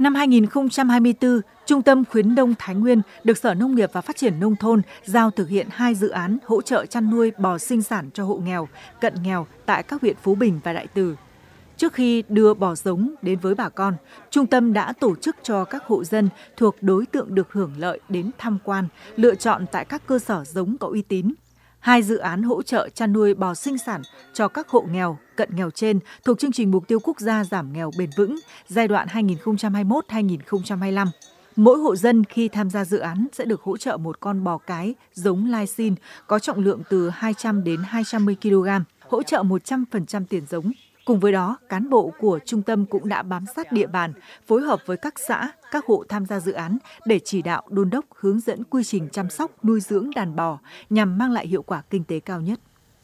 Năm 2024, Trung tâm Khuyến Đông Thái Nguyên được Sở Nông nghiệp và Phát triển Nông thôn giao thực hiện hai dự án hỗ trợ chăn nuôi bò sinh sản cho hộ nghèo, cận nghèo tại các huyện Phú Bình và Đại Từ. Trước khi đưa bò giống đến với bà con, trung tâm đã tổ chức cho các hộ dân thuộc đối tượng được hưởng lợi đến tham quan, lựa chọn tại các cơ sở giống có uy tín, hai dự án hỗ trợ chăn nuôi bò sinh sản cho các hộ nghèo, cận nghèo trên thuộc chương trình mục tiêu quốc gia giảm nghèo bền vững giai đoạn 2021-2025. Mỗi hộ dân khi tham gia dự án sẽ được hỗ trợ một con bò cái giống Lysin có trọng lượng từ 200 đến 210 kg, hỗ trợ 100% tiền giống Cùng với đó, cán bộ của trung tâm cũng đã bám sát địa bàn, phối hợp với các xã, các hộ tham gia dự án để chỉ đạo đôn đốc hướng dẫn quy trình chăm sóc nuôi dưỡng đàn bò nhằm mang lại hiệu quả kinh tế cao nhất.